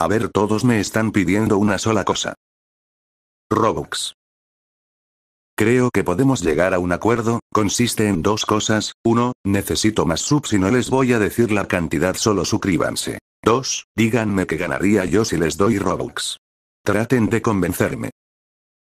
A ver, todos me están pidiendo una sola cosa. Robux. Creo que podemos llegar a un acuerdo, consiste en dos cosas, uno, necesito más subs y no les voy a decir la cantidad solo suscríbanse. Dos, Díganme qué ganaría yo si les doy Robux. Traten de convencerme.